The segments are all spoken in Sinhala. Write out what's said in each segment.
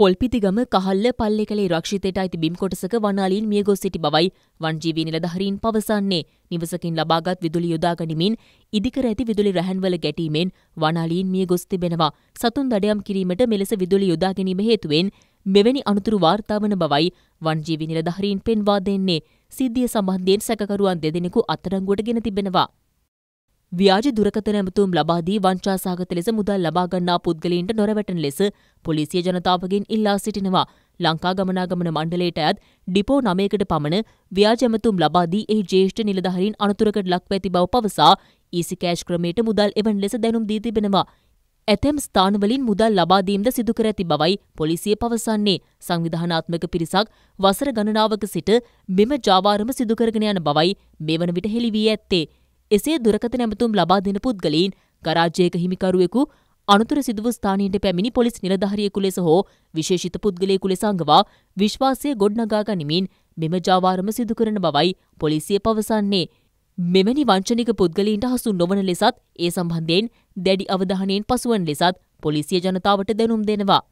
පොල්පිතිගම කහල්ල පල්ලෙකලේ රක්ෂිතයට අයිති බිම් කොටසක වනාලීන් මියගොස් සිටි බවයි වන්ජීවී නිලධහරීන් පවසන්නේ. නිවසකින් ලබාගත් විදුලි යොදාගනිමින් ඉදිකර ඇති විදුලි රැහන්වල ගැටීමෙන් වනාලීන් මියගොස් තිබෙනවා. සතුන් දඩයම් කිරීමට මෙලෙස විදුලි යොදා ගැනීම හේතුවෙන් මෙවැනි අනතුරු වාර්තා වන බවයි වන්ජීවී නිලධහරීන් පෙන්වා දෙන්නේ. සිද්ධිය සම්බන්ධයෙන් සැකකරුවන් දෙදෙනෙකු අත්තරංගුවට ගෙන තිබෙනවා. ව්‍යාජ දුරකථන ඇමතුම් ලබා දී වංචාසහගත ලෙස මුදල් ලබා ගන්නා පුද්ගලයින්ට නොරවටන ලෙස පොලිසිය ජනතාවගෙන් ඉල්ලා සිටිනවා. ලංකා ගමනාගමන මණ්ඩලයට අයත් ඩිපෝ නමයකට පමණ ව්‍යාජ ඇමතුම් ලබා දී එහි ජ්‍යෙෂ්ඨ නිලධාරීන් අනතුරකට ලක්ව ඇති බව පවසා ඊසි කෑෂ් ක්‍රමයට මුදල් එවන් ලෙස දැනුම් දී තිබෙනවා. ඇතැම් ස්ථානවලින් මුදල් ලබාදීම්ද සිදුකර ඇති බවයි පොලිසිය පවසන්නේ සංවිධානාත්මක පිරිසක් වසර ගණනාවක සිට මෙම ජාවාරම සිදුකරගෙන යන බවයි මෙවන විට හෙළිවී ඇත්තේ එසේ දුරකථන ඇමතුම් ලබා දෙන පුද්ගලයින් ගරාජයක හිමිකරුවෙකු අනතුර සිදුව ස්ථානීයට පැමිණි පොලිස් නිලධහරියෙකු ලෙස හෝ විශේෂිත පුද්ගලයෙකු ලෙසංගවා විශ්වාසය ගොඩ්නගා ගනිමින් මෙම ජාවාරම සිදුකරන බවයි පොලිසිය පවසන්නේ. මෙමනි වංචනික පුද්ගලීන්ට හසු නොවන ලෙසත් ඒ සම්බන්ධයෙන් දැඩි අවධානයෙන් පසුවන් ලෙසත් පොලිසිය ජනතාවට දැනුම් දෙනවා.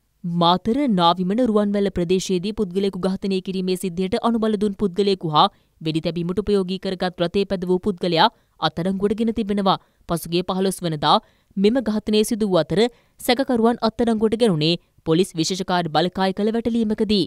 මාතර නාවිමන රුවන්වැල ප්‍රදේශයේදී පුද්ගලෙකු ඝාතනය කිරීමේ සිද්ධියට අනුබල දුන් පුද්ගලයෙකු හා වෙඩි තැබීමට උපයෝගී කරගත් රථේ පැද වූ පුද්ගලයා අත්අඩංගුවට ගෙන තිබෙනවා. පසුගිය පහළොස් වනදා මෙම ඝාතනය සිදු වූ අතර සැකකරුවන් අත්අඩංගුවට ගැනුණේ පොලිස් විශේෂකාර් බලකාය කළ වැටලීමකදී.